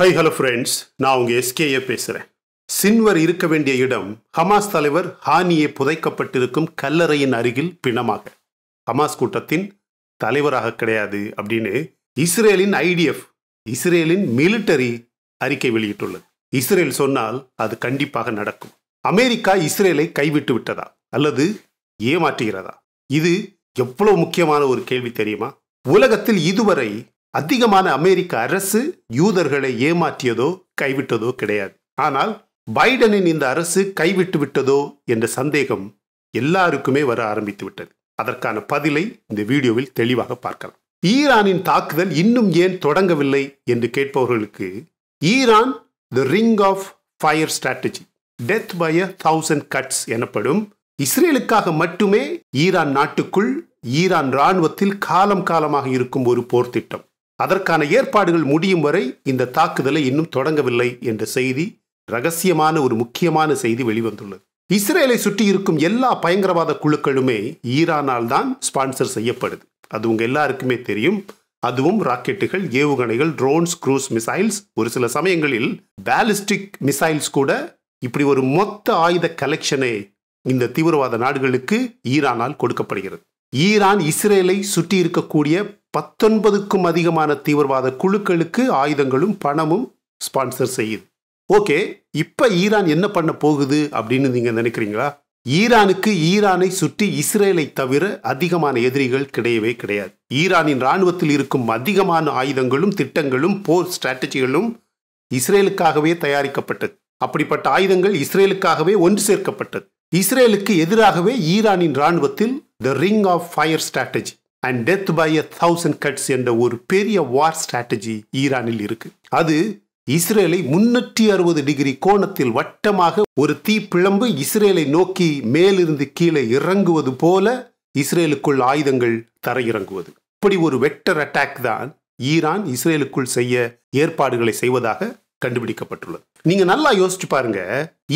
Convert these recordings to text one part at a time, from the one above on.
High hello friends நான் உங்கள் SKA பேசுகிறேன் சின்வர் இருக்க வேண்டிய இடம் ஹமாஸ் தலைவர் ஹானியே புதைக்கப்பட்டிருக்கும் கல்லறையின் அருகில் பிணமாக ஹமாஸ் கூட்டத்தின் தலைவராக கிடையாது அப்படின்னு இஸ்ரேலின் ஐடிஎஃப் இஸ்ரேலின் மிலிட்டரி அறிக்கை வெளியிட்டுள்ளது இஸ்ரேல் சொன்னால் அது கண்டிப்பாக நடக்கும் அமெரிக்கா இஸ்ரேலை கைவிட்டு விட்டதா அல்லது ஏமாற்றுகிறதா இது எவ்வளவு முக்கியமான ஒரு கேள்வி தெரியுமா உலகத்தில் இதுவரை அதிகமான அமெரிக்க அரசு யூதர்களை ஏமாற்றியதோ கைவிட்டதோ கிடையாது ஆனால் பைடனின் இந்த அரசு கைவிட்டு விட்டதோ என்ற சந்தேகம் எல்லாருக்குமே வர ஆரம்பித்து விட்டது அதற்கான பதிலை இந்த வீடியோவில் தெளிவாக பார்க்கலாம் ஈரானின் தாக்குதல் இன்னும் ஏன் தொடங்கவில்லை என்று கேட்பவர்களுக்கு Iran the ring of fire strategy death by a thousand cuts எனப்படும் இஸ்ரேலுக்காக மட்டுமே ஈரான் நாட்டுக்குள் ஈரான் இராணுவத்தில் காலம் காலமாக இருக்கும் ஒரு போர் திட்டம் அதற்கான ஏற்பாடுகள் முடியும் வரை இந்த தாக்குதலை இன்னும் தொடங்கவில்லை என்ற செய்தி ரகசியமான ஒரு முக்கியமான செய்தி வெளிவந்துள்ளது இஸ்ரேலை சுற்றி இருக்கும் எல்லா பயங்கரவாத குழுக்களுமே ஈரானால் தான் ஸ்பான்சர் செய்யப்படுது அது உங்க எல்லாருக்குமே தெரியும் அதுவும் ராக்கெட்டுகள் ஏவுகணைகள் ட்ரோன்ஸ் க்ரூஸ் மிசைல்ஸ் ஒரு சில சமயங்களில் பேலிஸ்டிக் மிசைல்ஸ் கூட இப்படி ஒரு மொத்த ஆயுத கலெக்ஷனே இந்த தீவிரவாத நாடுகளுக்கு ஈரானால் கொடுக்கப்படுகிறது ஈரான் இஸ்ரேலை சுற்றி இருக்கக்கூடிய பத்தொன்பதுக்கும் அதிகமான தீவிரவாத குழுக்களுக்கு ஆயுதங்களும் பணமும் ஸ்பான்சர் செய்யுது ஓகே இப்போ ஈரான் என்ன பண்ண போகுது அப்படின்னு நீங்கள் நினைக்கிறீங்களா ஈரானுக்கு ஈரானை சுற்றி இஸ்ரேலை தவிர அதிகமான எதிரிகள் கிடையவே கிடையாது ஈரானின் இராணுவத்தில் இருக்கும் அதிகமான ஆயுதங்களும் திட்டங்களும் போர் ஸ்ட்ராட்டஜிகளும் இஸ்ரேலுக்காகவே தயாரிக்கப்பட்டது அப்படிப்பட்ட ஆயுதங்கள் இஸ்ரேலுக்காகவே ஒன்று சேர்க்கப்பட்டது இஸ்ரேலுக்கு எதிராகவே ஈரானின் இராணுவத்தில் the ring of fire strategy and death by a thousand cuts என்ற ஒரு பெரிய வார் ஸ்ட்ராட்டஜி ஈரானில் இருக்கு அது இஸ்ரேலை முன்னூற்றி அறுபது டிகிரி கோணத்தில் வட்டமாக ஒரு தீ பிழம்பு இஸ்ரேலை நோக்கி மேலிருந்து கீழே இறங்குவது போல இஸ்ரேலுக்குள் ஆயுதங்கள் தரையிறங்குவது இப்படி ஒரு வெக்டர் அட்டாக் தான் ஈரான் இஸ்ரேலுக்குள் செய்ய ஏற்பாடுகளை செய்வதாக கண்டுபிடிக்கப்பட்டுள்ளது நீங்க நல்லா யோசிச்சு பாருங்க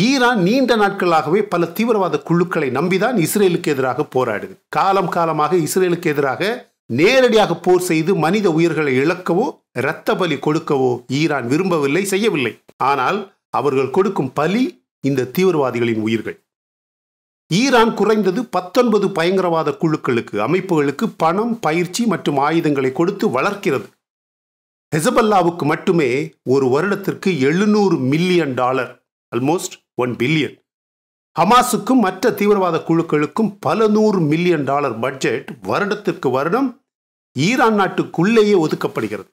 ஈரான் நீண்ட நாட்களாகவே பல தீவிரவாத குழுக்களை நம்பிதான் இஸ்ரேலுக்கு எதிராக போராடுது காலம் காலமாக இஸ்ரேலுக்கு எதிராக நேரடியாக போர் செய்து மனித உயிர்களை இழக்கவோ இரத்த பலி கொடுக்கவோ ஈரான் விரும்பவில்லை செய்யவில்லை ஆனால் அவர்கள் கொடுக்கும் பலி இந்த தீவிரவாதிகளின் உயிர்கள் ஈரான் குறைந்தது பத்தொன்பது பயங்கரவாத குழுக்களுக்கு அமைப்புகளுக்கு பணம் பயிற்சி மற்றும் ஆயுதங்களை கொடுத்து வளர்க்கிறது ஹெசபல்லாவுக்கு மட்டுமே ஒரு வருடத்திற்கு எழுநூறு million dollar almost one billion ஹமாஸுக்கும் மற்ற தீவிரவாத குழுக்களுக்கும் பல நூறு மில்லியன் டாலர் பட்ஜெட் வருடத்திற்கு வருடம் ஈரான் நாட்டுக்குள்ளேயே ஒதுக்கப்படுகிறது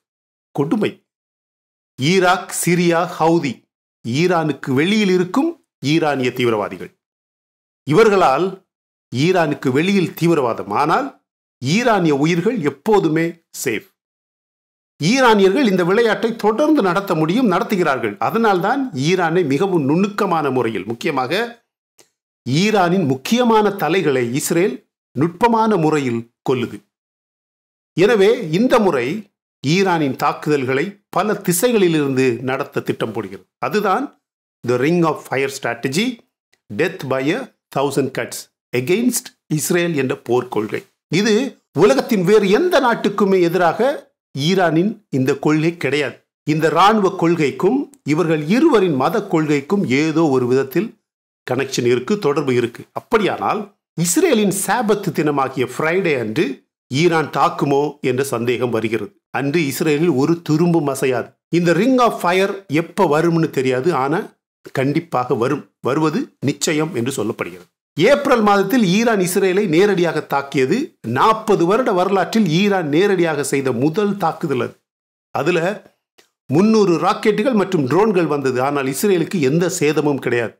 கொடுமை ஈராக் சிரியா ஹவுதி ஈரானுக்கு வெளியில் இருக்கும் ஈரானிய தீவிரவாதிகள் இவர்களால் ஈரானுக்கு வெளியில் தீவிரவாதம் ஆனால் ஈரானிய உயிர்கள் எப்போதுமே சேஃப் ஈரானியர்கள் இந்த விளையாட்டை தொடர்ந்து நடத்த முடியும் நடத்துகிறார்கள் அதனால்தான் ஈரானை மிகவும் நுணுக்கமான முறையில் முக்கியமாக ஈரானின் முக்கியமான தலைகளை இஸ்ரேல் நுட்பமான முறையில் கொல்லுது எனவே இந்த முறை ஈரானின் தாக்குதல்களை பல திசைகளிலிருந்து நடத்த திட்டம் போடுகிறது அதுதான் the ring of fire strategy death by a thousand cuts against Israel என்ற போர்க்கொள்கை இது உலகத்தின் வேறு எந்த நாட்டுக்குமே எதிராக ஈரானின் இந்த கொள்கை கிடையாது இந்த இராணுவ கொள்கைக்கும் இவர்கள் இருவரின் மத கொள்கைக்கும் ஏதோ ஒரு விதத்தில் கனெக்ஷன் இருக்கு தொடர்பு இருக்கு அப்படியானால் இஸ்ரேலின் சாபத்து தினமாகிய ஃப்ரைடே அன்று ஈரான் தாக்குமோ என்ற சந்தேகம் வருகிறது அன்று இஸ்ரேலில் ஒரு துரும்பு மசையாது இந்த ரிங் ஆஃப் ஃபயர் எப்போ வரும்னு தெரியாது ஆனால் கண்டிப்பாக வரும் வருவது நிச்சயம் என்று சொல்லப்படுகிறது ஏப்ரல் மாதத்தில் ஈரான் இஸ்ரேலை நேரடியாக தாக்கியது நாற்பது வருட வரலாற்றில் ஈரான் நேரடியாக செய்த முதல் தாக்குதல் அது அதில் முன்னூறு ராக்கெட்டுகள் மற்றும் ட்ரோன்கள் வந்தது ஆனால் இஸ்ரேலுக்கு எந்த சேதமும் கிடையாது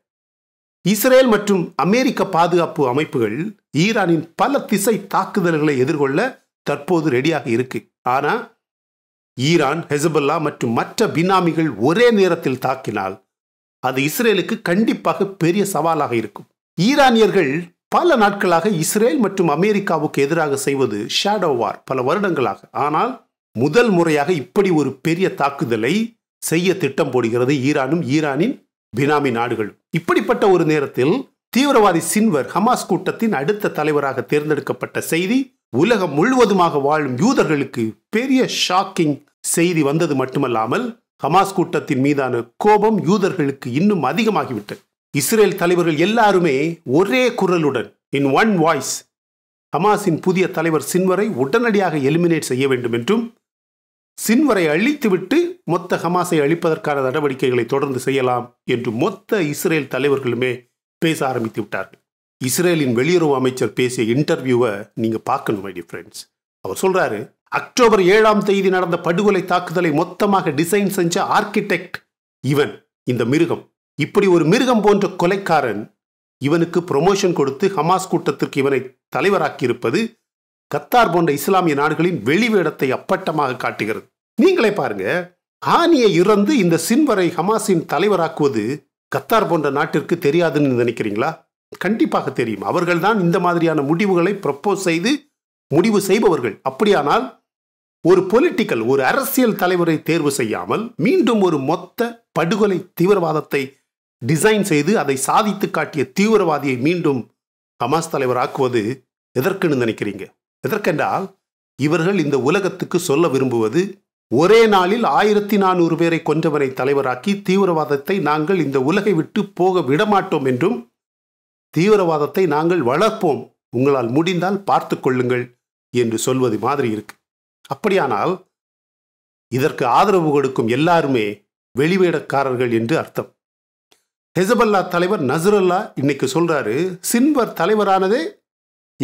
இஸ்ரேல் மற்றும் அமெரிக்க பாதுகாப்பு அமைப்புகள் ஈரானின் பல திசை தாக்குதல்களை எதிர்கொள்ள தற்போது ரெடியாக இருக்கு ஆனால் ஈரான் ஹெசபல்லா மற்றும் மற்ற பினாமிகள் ஒரே நேரத்தில் தாக்கினால் அது இஸ்ரேலுக்கு கண்டிப்பாக பெரிய சவாலாக இருக்கும் ஈரானியர்கள் பல நாட்களாக இஸ்ரேல் மற்றும் அமெரிக்காவுக்கு எதிராக செய்வது ஷேடோ வார் பல வருடங்களாக ஆனால் முதல் முறையாக இப்படி ஒரு பெரிய தாக்குதலை செய்ய திட்டம் போடுகிறது ஈரானும் ஈரானின் பினாமி நாடுகளும் இப்படிப்பட்ட ஒரு நேரத்தில் தீவிரவாதி சின்வர் ஹமாஸ் கூட்டத்தின் அடுத்த தலைவராக தேர்ந்தெடுக்கப்பட்ட செய்தி உலகம் முழுவதுமாக வாழும் யூதர்களுக்கு பெரிய ஷாக்கிங் செய்தி வந்தது மட்டுமல்லாமல் ஹமாஸ் கூட்டத்தின் மீதான கோபம் யூதர்களுக்கு இன்னும் அதிகமாகிவிட்டது இஸ்ரேல் தலைவர்கள் எல்லாருமே ஒரே குரலுடன் இன் ஒன் வாய்ஸ் ஹமாஸின் புதிய தலைவர் சின்வரை உடனடியாக எலிமினேட் செய்ய வேண்டும் என்றும் சின்வரை அழித்துவிட்டு மொத்த ஹமாஸை அழிப்பதற்கான நடவடிக்கைகளை தொடர்ந்து செய்யலாம் என்று மொத்த இஸ்ரேல் தலைவர்களுமே பேச ஆரம்பித்து விட்டார்கள் இஸ்ரேலின் வெளியுறவு அமைச்சர் பேசிய இன்டர்வியூவை நீங்கள் பார்க்கணும் மை ஃப்ரெண்ட்ஸ் அவர் சொல்கிறாரு அக்டோபர் ஏழாம் தேதி நடந்த படுகொலை தாக்குதலை மொத்தமாக டிசைன் செஞ்ச ஆர்கிடெக்ட் இவன் இந்த மிருகம் இப்படி ஒரு மிருகம் போன்ற கொலைக்காரன் இவனுக்கு ப்ரொமோஷன் கொடுத்து ஹமாஸ் கூட்டத்திற்கு இவனை தலைவராக்கியிருப்பது கத்தார் போன்ற இஸ்லாமிய நாடுகளின் வெளிவேடத்தை அப்பட்டமாக காட்டுகிறது நீங்களே பாருங்க ஆனியை இறந்து இந்த சின்வரை ஹமாஸின் தலைவராக்குவது கத்தார் போன்ற நாட்டிற்கு தெரியாதுன்னு நினைக்கிறீங்களா கண்டிப்பாக தெரியும் அவர்கள்தான் இந்த மாதிரியான முடிவுகளை ப்ரப்போஸ் செய்து முடிவு செய்பவர்கள் அப்படியானால் ஒரு பொலிட்டிக்கல் ஒரு அரசியல் தலைவரை தேர்வு செய்யாமல் மீண்டும் ஒரு மொத்த படுகொலை தீவிரவாதத்தை டிசைன் செய்து அதை சாதித்து காட்டிய தீவிரவாதியை மீண்டும் ஹமாஸ் தலைவர் ஆக்குவது எதற்குன்னு நினைக்கிறீங்க எதற்கென்றால் இவர்கள் இந்த உலகத்துக்கு சொல்ல விரும்புவது ஒரே நாளில் ஆயிரத்தி நானூறு பேரை கொன்றவனை தலைவராக்கி தீவிரவாதத்தை நாங்கள் இந்த உலகை விட்டு போக விடமாட்டோம் என்றும் தீவிரவாதத்தை நாங்கள் வளர்ப்போம் உங்களால் முடிந்தால் பார்த்து கொள்ளுங்கள் என்று சொல்வது மாதிரி இருக்கு அப்படியானால் இதற்கு ஆதரவு கொடுக்கும் எல்லாருமே வெளிவேடக்காரர்கள் என்று அர்த்தம் ஹெசபல்லா தலைவர் நசுரல்லா இன்னைக்கு சொல்றாரு சின்வர் தலைவரானதே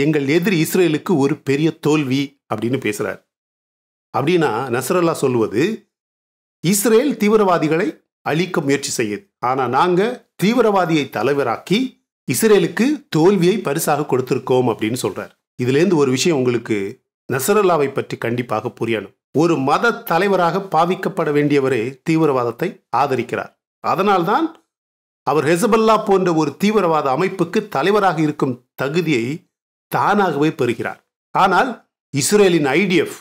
எங்கள் எதிரி இஸ்ரேலுக்கு ஒரு பெரிய தோல்வி அப்படின்னு பேசுறார் அப்படின்னா நசுரல்லா சொல்வது இஸ்ரேல் தீவிரவாதிகளை அழிக்க முயற்சி செய்யுது ஆனா நாங்க தீவிரவாதியை தலைவராக்கி இஸ்ரேலுக்கு தோல்வியை பரிசாக கொடுத்திருக்கோம் அப்படின்னு சொல்றார் இதுலேருந்து ஒரு விஷயம் உங்களுக்கு நசரல்லாவை பற்றி கண்டிப்பாக புரியணும் ஒரு மத தலைவராக பாவிக்கப்பட வேண்டியவரே தீவிரவாதத்தை ஆதரிக்கிறார் அதனால்தான் அவர் ஹெசபல்லா போன்ற ஒரு தீவிரவாத அமைப்புக்கு தலைவராக இருக்கும் தகுதியை தானாகவே பெறுகிறார் ஆனால் இஸ்ரேலின் ஐடிஎஃப்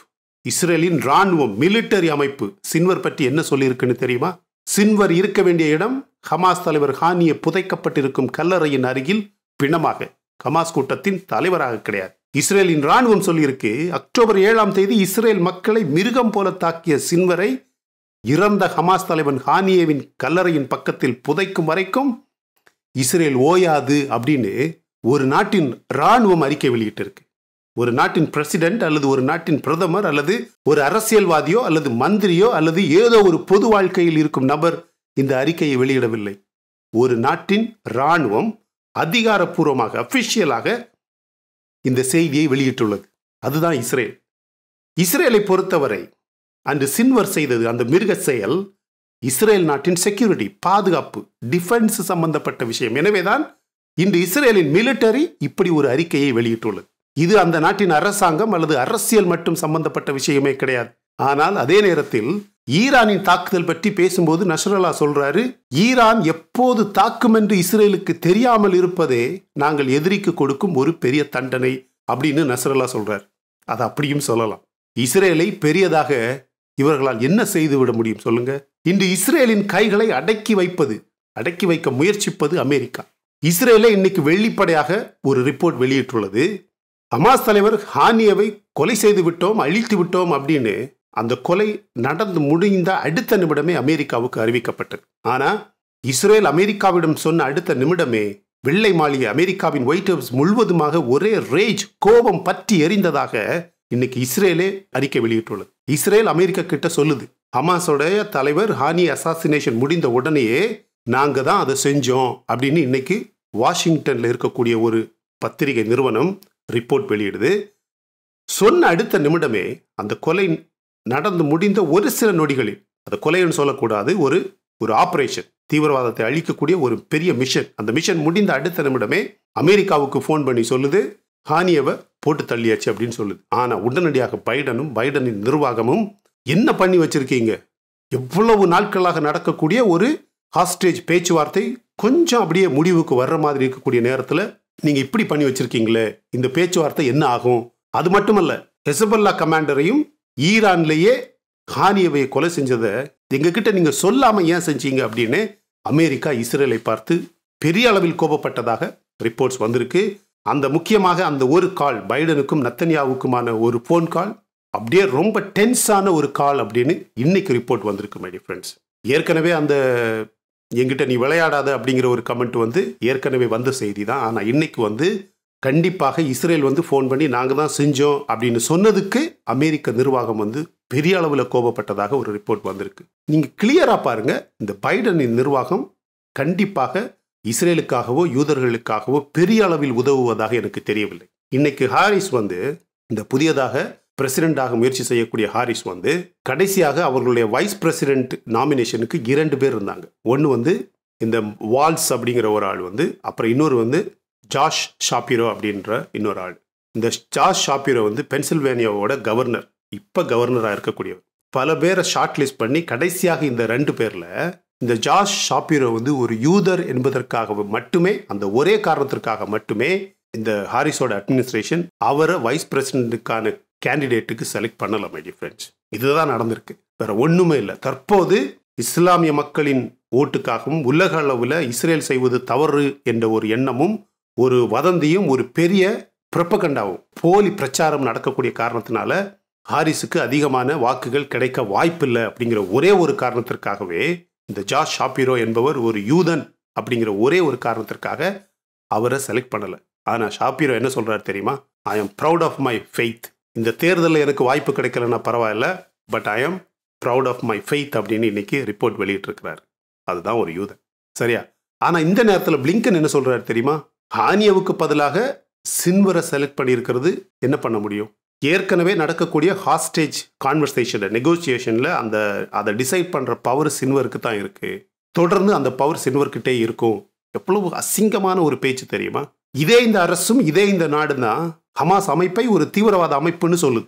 இஸ்ரேலின் ராணுவம் மிலிட்டரி அமைப்பு சின்வர் பற்றி என்ன சொல்லியிருக்குன்னு தெரியுமா சின்வர் இருக்க வேண்டிய இடம் ஹமாஸ் தலைவர் ஹானியை புதைக்கப்பட்டிருக்கும் கல்லறையின் அருகில் பிணமாக ஹமாஸ் கூட்டத்தின் தலைவராக கிடையாது இஸ்ரேலின் ராணுவம் சொல்லியிருக்கு அக்டோபர் ஏழாம் தேதி இஸ்ரேல் மக்களை மிருகம் போல தாக்கிய சின்வரை இறந்த ஹமாஸ் தலைவன் ஹானியேவின் கல்லறையின் பக்கத்தில் புதைக்கும் வரைக்கும் இஸ்ரேல் ஓயாது அப்படின்னு ஒரு நாட்டின் இராணுவம் அறிக்கை வெளியிட்டிருக்கு ஒரு நாட்டின் பிரசிடென்ட் அல்லது ஒரு நாட்டின் பிரதமர் அல்லது ஒரு அரசியல்வாதியோ அல்லது மந்திரியோ அல்லது ஏதோ ஒரு பொது வாழ்க்கையில் இருக்கும் நபர் இந்த அறிக்கையை வெளியிடவில்லை ஒரு நாட்டின் இராணுவம் அதிகாரப்பூர்வமாக அஃபிஷியலாக இந்த செய்தியை வெளியிட்டுள்ளது அதுதான் இஸ்ரேல் இஸ்ரேலை பொறுத்தவரை அன்று சின்வர் செய்தது அந்த மிருக செயல் இஸ்ரேல் நாட்டின் செக்யூரிட்டி பாதுகாப்பு டிஃபென்ஸ் சம்பந்தப்பட்ட விஷயம் எனவேதான் இன்று இஸ்ரேலின் மிலிட்டரி இப்படி ஒரு அறிக்கையை வெளியிட்டுள்ளது இது அந்த நாட்டின் அரசாங்கம் அல்லது அரசியல் மட்டும் சம்பந்தப்பட்ட விஷயமே கிடையாது ஆனால் அதே நேரத்தில் ஈரானின் தாக்குதல் பற்றி பேசும்போது நஷ்ரல்லா சொல்றாரு ஈரான் எப்போது தாக்கும் என்று இஸ்ரேலுக்கு தெரியாமல் இருப்பதே நாங்கள் எதிரிக்கு கொடுக்கும் ஒரு பெரிய தண்டனை அப்படின்னு நஸ்ரல்லா சொல்றாரு அது அப்படியும் சொல்லலாம் இஸ்ரேலை பெரியதாக இவர்களால் என்ன செய்துவிட முடியும் சொல்லுங்க இன்று இஸ்ரேலின் கைகளை அடக்கி வைப்பது அடக்கி வைக்க முயற்சிப்பது அமெரிக்கா இஸ்ரேலே இன்னைக்கு வெள்ளிப்படையாக ஒரு ரிப்போர்ட் வெளியிட்டுள்ளது ஹமாஸ் தலைவர் ஹானியவை கொலை செய்து விட்டோம் அழித்து விட்டோம் அப்படின்னு அந்த கொலை நடந்து முடிந்த அடுத்த நிமிடமே அமெரிக்காவுக்கு அறிவிக்கப்பட்டது ஆனால் இஸ்ரேல் அமெரிக்காவிடம் சொன்ன அடுத்த நிமிடமே வெள்ளை மாளிகை அமெரிக்காவின் ஒயிட் ஹவுஸ் முழுவதுமாக ஒரே ரேஜ் கோபம் பற்றி எரிந்ததாக இன்னைக்கு இஸ்ரேலே அறிக்கை வெளியிட்டுள்ளது இஸ்ரேல் அமெரிக்கா கிட்ட சொல்லுது ஹமாஸோடைய தலைவர் ஹானி அசாசினேஷன் முடிந்த உடனேயே நாங்கள் தான் அதை செஞ்சோம் அப்படின்னு இன்னைக்கு வாஷிங்டனில் இருக்கக்கூடிய ஒரு பத்திரிகை நிறுவனம் ரிப்போர்ட் வெளியிடுது சொன்ன அடுத்த நிமிடமே அந்த கொலை நடந்து முடிந்த ஒரு சில நொடிகளில் அந்த கொலைன்னு சொல்லக்கூடாது ஒரு ஒரு ஆப்ரேஷன் தீவிரவாதத்தை அழிக்கக்கூடிய ஒரு பெரிய மிஷன் அந்த மிஷன் முடிந்த அடுத்த நிமிடமே அமெரிக்காவுக்கு ஃபோன் பண்ணி சொல்லுது ஹானியவை போட்டு தள்ளியாச்சு அப்படின்னு சொல்லுது ஆனால் உடனடியாக பைடனும் பைடனின் நிர்வாகமும் என்ன பண்ணி வச்சிருக்கீங்க எவ்வளவு நாட்களாக நடக்கக்கூடிய ஒரு ஹாஸ்டேஜ் பேச்சுவார்த்தை கொஞ்சம் அப்படியே முடிவுக்கு வர்ற மாதிரி இருக்கக்கூடிய நேரத்தில் நீங்கள் இப்படி பண்ணி வச்சிருக்கீங்களே இந்த பேச்சுவார்த்தை என்ன ஆகும் அது மட்டுமல்ல ஹெசபல்லா கமாண்டரையும் ஈரான்லேயே ஹானியவை கொலை செஞ்சதை எங்ககிட்ட நீங்கள் சொல்லாமல் ஏன் செஞ்சீங்க அப்படின்னு அமெரிக்கா இஸ்ரேலை பார்த்து பெரிய அளவில் கோபப்பட்டதாக ரிப்போர்ட்ஸ் வந்திருக்கு அந்த முக்கியமாக அந்த ஒரு கால் பைடனுக்கும் நத்தன்யாவுக்குமான ஒரு ஃபோன் கால் அப்படியே ரொம்ப டென்ஸான ஒரு கால் அப்படின்னு இன்னைக்கு ரிப்போர்ட் வந்திருக்கு மை ஃப்ரெண்ட்ஸ் ஏற்கனவே அந்த எங்கிட்ட நீ விளையாடாத அப்படிங்கிற ஒரு கமெண்ட் வந்து ஏற்கனவே வந்த செய்தி தான் ஆனால் இன்னைக்கு வந்து கண்டிப்பாக இஸ்ரேல் வந்து ஃபோன் பண்ணி நாங்கள் தான் செஞ்சோம் அப்படின்னு சொன்னதுக்கு அமெரிக்க நிர்வாகம் வந்து பெரிய அளவில் கோபப்பட்டதாக ஒரு ரிப்போர்ட் வந்திருக்கு நீங்கள் கிளியராக பாருங்கள் இந்த பைடனின் நிர்வாகம் கண்டிப்பாக இஸ்ரேலுக்காகவோ யூதர்களுக்காகவோ பெரிய அளவில் உதவுவதாக எனக்கு தெரியவில்லை இன்னைக்கு ஹாரிஸ் வந்து இந்த புதியதாக பிரசிடென்டாக முயற்சி செய்யக்கூடிய ஹாரிஸ் வந்து கடைசியாக அவர்களுடைய வைஸ் பிரசிடென்ட் நாமினேஷனுக்கு இரண்டு பேர் இருந்தாங்க ஒன்று வந்து இந்த வால்ஸ் அப்படிங்கிற ஒரு ஆள் வந்து அப்புறம் இன்னொரு வந்து ஜாஷ் ஷாப்பிரோ அப்படின்ற இன்னொரு ஆள் இந்த ஜாஷ் ஷாப்பிரோ வந்து பென்சில்வேனியாவோட கவர்னர் இப்போ கவர்னராக இருக்கக்கூடியவர் பல பேரை ஷார்ட் லிஸ்ட் பண்ணி கடைசியாக இந்த ரெண்டு பேரில் இந்த ஜார்ஜ் ஷாப்பிரோ வந்து ஒரு யூதர் என்பதற்காக மட்டுமே அந்த ஒரே காரணத்திற்காக மட்டுமே இந்த ஹாரிஸோட அட்மினிஸ்ட்ரேஷன் அவரை வைஸ் பிரசிடென்ட்டுக்கான கேண்டிடேட்டுக்கு செலக்ட் பண்ணலாம் மை ஃப்ரெண்ட்ஸ் இதுதான் நடந்திருக்கு வேற ஒன்றுமே இல்லை தற்போது இஸ்லாமிய மக்களின் ஓட்டுக்காகவும் உலக அளவில் இஸ்ரேல் செய்வது தவறு என்ற ஒரு எண்ணமும் ஒரு வதந்தியும் ஒரு பெரிய பிரப்பகண்டாவும் போலி பிரச்சாரம் நடக்கக்கூடிய காரணத்தினால ஹாரிஸுக்கு அதிகமான வாக்குகள் கிடைக்க வாய்ப்பில்லை அப்படிங்கிற ஒரே ஒரு காரணத்திற்காகவே இந்த ஜார்ஜ் ஷாப்பிரோ என்பவர் ஒரு யூதன் அப்படிங்கிற ஒரே ஒரு காரணத்திற்காக அவரை செலக்ட் பண்ணலை ஆனால் ஷாப்பிரோ என்ன சொல்கிறார் தெரியுமா I am proud of my faith இந்த தேர்தலில் எனக்கு வாய்ப்பு கிடைக்கலன்னா பரவாயில்ல but I am proud of my faith அப்படின்னு இன்னைக்கு ரிப்போர்ட் வெளியிட்டிருக்கிறார் அதுதான் ஒரு யூதன் சரியா ஆனால் இந்த நேரத்தில் பிளிங்கன் என்ன சொல்கிறார் தெரியுமா ஹானியவுக்கு பதிலாக சின்வரை செலக்ட் பண்ணியிருக்கிறது என்ன பண்ண முடியும் ஏற்கனவே நடக்கக்கூடிய ஹாஸ்டேஜ் கான்வர்சேஷனில் நெகோசியேஷனில் அந்த அதை டிசைட் பண்ணுற பவர் சின்வருக்கு தான் இருக்குது தொடர்ந்து அந்த பவர் சின்வர்கிட்டே இருக்கும் எவ்வளவு அசிங்கமான ஒரு பேச்சு தெரியுமா இதே இந்த அரசும் இதே இந்த நாடு தான் ஹமாஸ் அமைப்பை ஒரு தீவிரவாத அமைப்புன்னு சொல்லுது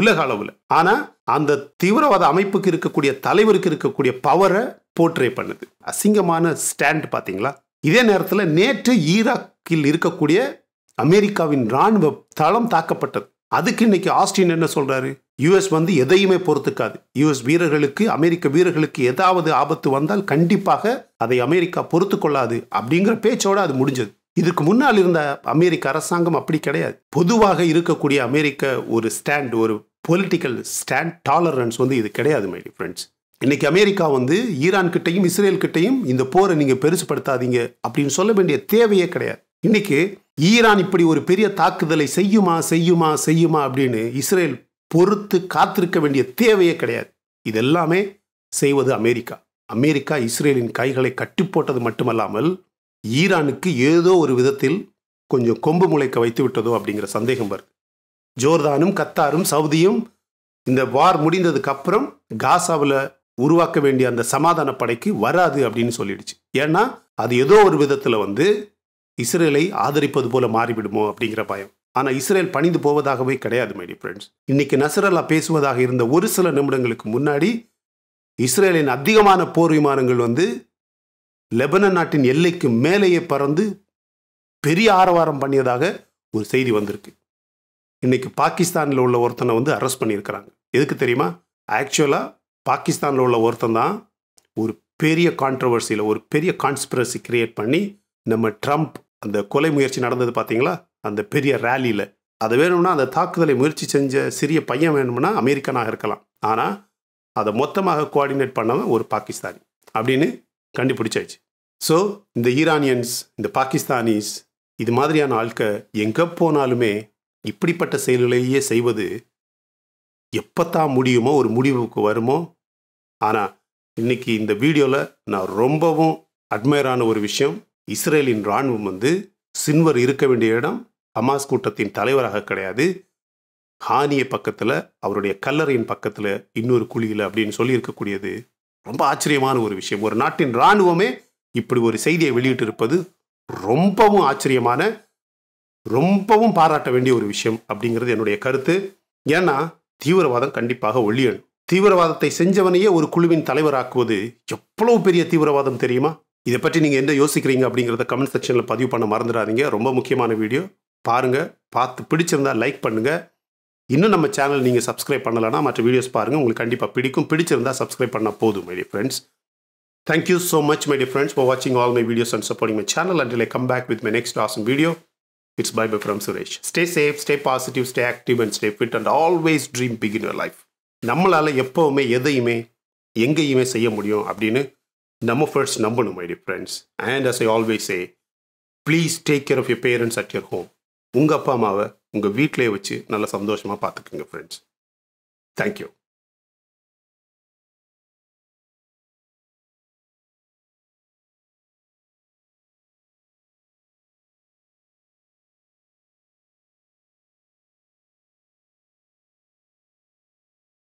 உலக அளவில் ஆனால் அந்த தீவிரவாத அமைப்புக்கு இருக்கக்கூடிய தலைவருக்கு இருக்கக்கூடிய பவரை போர்ட்ரே பண்ணுது அசிங்கமான ஸ்டாண்ட் பார்த்தீங்களா இதே நேரத்தில் நேற்று ஈராக்கில் இருக்கக்கூடிய அமெரிக்காவின் இராணுவ தளம் தாக்கப்பட்டது அதுக்கு இன்னைக்கு ஆஸ்டின் என்ன சொல்றாரு யுஎஸ் வந்து எதையுமே பொறுத்துக்காது யுஎஸ் வீரர்களுக்கு அமெரிக்க வீரர்களுக்கு ஏதாவது ஆபத்து வந்தால் கண்டிப்பாக அதை அமெரிக்கா பொறுத்து கொள்ளாது அப்படிங்கிற பேச்சோட அது முடிஞ்சது இதுக்கு முன்னால் இருந்த அமெரிக்க அரசாங்கம் அப்படி கிடையாது பொதுவாக இருக்கக்கூடிய அமெரிக்க ஒரு ஸ்டாண்ட் ஒரு பொலிட்டிக்கல் ஸ்டாண்ட் டாலரன்ஸ் வந்து இது கிடையாது மை ஃப்ரெண்ட்ஸ் இன்னைக்கு அமெரிக்கா வந்து ஈரான் கிட்டையும் இஸ்ரேல் கிட்டையும் இந்த போரை நீங்கள் பெருசுப்படுத்தாதீங்க அப்படின்னு சொல்ல வேண்டிய தேவையே கிடையாது இன்னைக்கு ஈரான் இப்படி ஒரு பெரிய தாக்குதலை செய்யுமா செய்யுமா செய்யுமா அப்படின்னு இஸ்ரேல் பொறுத்து காத்திருக்க வேண்டிய தேவையே கிடையாது இதெல்லாமே செய்வது அமெரிக்கா அமெரிக்கா இஸ்ரேலின் கைகளை கட்டி போட்டது மட்டுமல்லாமல் ஈரானுக்கு ஏதோ ஒரு விதத்தில் கொஞ்சம் கொம்பு முளைக்க வைத்து விட்டதோ அப்படிங்கிற சந்தேகம் வருது ஜோர்தானும் கத்தாரும் சவுதியும் இந்த வார் முடிந்ததுக்கு அப்புறம் காசாவில் உருவாக்க வேண்டிய அந்த சமாதான படைக்கு வராது அப்படின்னு சொல்லிடுச்சு ஏன்னா அது ஏதோ ஒரு விதத்தில் வந்து இஸ்ரேலை ஆதரிப்பது போல மாறிவிடுமோ அப்படிங்கிற பயம் ஆனால் இஸ்ரேல் பணிந்து போவதாகவே கிடையாது மைடி ஃப்ரெண்ட்ஸ் இன்னைக்கு நசரல்லா பேசுவதாக இருந்த ஒரு சில நிமிடங்களுக்கு முன்னாடி இஸ்ரேலின் அதிகமான போர் விமானங்கள் வந்து லெபனன் நாட்டின் எல்லைக்கு மேலேயே பறந்து பெரிய ஆரவாரம் பண்ணியதாக ஒரு செய்தி வந்திருக்கு இன்னைக்கு பாகிஸ்தானில் உள்ள ஒருத்தனை வந்து அரெஸ்ட் பண்ணியிருக்கிறாங்க எதுக்கு தெரியுமா ஆக்சுவலாக பாகிஸ்தானில் உள்ள ஒருத்தன் தான் ஒரு பெரிய கான்ட்ரவர்சியில் ஒரு பெரிய கான்ஸ்பிரசி கிரியேட் பண்ணி நம்ம ட்ரம்ப் அந்த கொலை முயற்சி நடந்தது பார்த்தீங்களா அந்த பெரிய ரேலியில் அது வேணும்னா அந்த தாக்குதலை முயற்சி செஞ்ச சிறிய பையன் வேணும்னா அமெரிக்கனாக இருக்கலாம் ஆனால் அதை மொத்தமாக கோஆர்டினேட் பண்ணவன் ஒரு பாகிஸ்தானி அப்படின்னு கண்டுபிடிச்சாச்சு ஸோ இந்த ஈரானியன்ஸ் இந்த பாகிஸ்தானிஸ் இது மாதிரியான ஆட்கள் எங்கே போனாலுமே இப்படிப்பட்ட செயல்களையே செய்வது எப்போத்தான் முடியுமோ ஒரு முடிவுக்கு வருமோ ஆனால் இன்றைக்கி இந்த வீடியோவில் நான் ரொம்பவும் அட்மையரான ஒரு விஷயம் இஸ்ரேலின் இராணுவம் வந்து சின்வர் இருக்க வேண்டிய இடம் ஹமாஸ் கூட்டத்தின் தலைவராக கிடையாது ஹானிய பக்கத்தில் அவருடைய கல்லறையின் பக்கத்தில் இன்னொரு குழியில் அப்படின்னு சொல்லி இருக்கக்கூடியது ரொம்ப ஆச்சரியமான ஒரு விஷயம் ஒரு நாட்டின் இராணுவமே இப்படி ஒரு செய்தியை வெளியிட்டிருப்பது ரொம்பவும் ஆச்சரியமான ரொம்பவும் பாராட்ட வேண்டிய ஒரு விஷயம் அப்படிங்கிறது என்னுடைய கருத்து ஏன்னா தீவிரவாதம் கண்டிப்பாக ஒழியணும் தீவிரவாதத்தை செஞ்சவனையே ஒரு குழுவின் தலைவராக்குவது எவ்வளவு பெரிய தீவிரவாதம் தெரியுமா இதை பற்றி நீங்கள் என்ன யோசிக்கிறீங்க அப்படிங்கிறத கமெண்ட் செக்ஷனில் பதிவு பண்ண மறந்துடாதீங்க ரொம்ப முக்கியமான வீடியோ பாருங்கள் பார்த்து பிடிச்சிருந்தால் லைக் பண்ணுங்கள் இன்னும் நம்ம சேனல் நீங்கள் சப்ஸ்கிரைப் பண்ணலைன்னா மற்ற வீடியோஸ் பாருங்கள் உங்களுக்கு கண்டிப்பாக பிடிக்கும் பிடிச்சிருந்தால் சப்ஸ்கிரைப் பண்ணால் போதும் my friends Thank you so much, my dear friends, for watching all my videos and supporting my channel. Until I come back with my next awesome video, it's bye-bye from Suresh. Stay safe, stay positive, stay active and stay fit and always dream big in your life. நம்மளால் எப்போவுமே எதையுமே எங்கேயுமே செய்ய முடியும் அப்படின்னு நம்ம first நம்பணும் my friends and as I always a please take care of your parents at your home உங்கள் அப்பா அம்மாவை உங்கள் வீட்டிலே வச்சு நல்லா சந்தோஷமாக பார்த்துக்குங்க ஃப்ரெண்ட்ஸ் தேங்க்யூ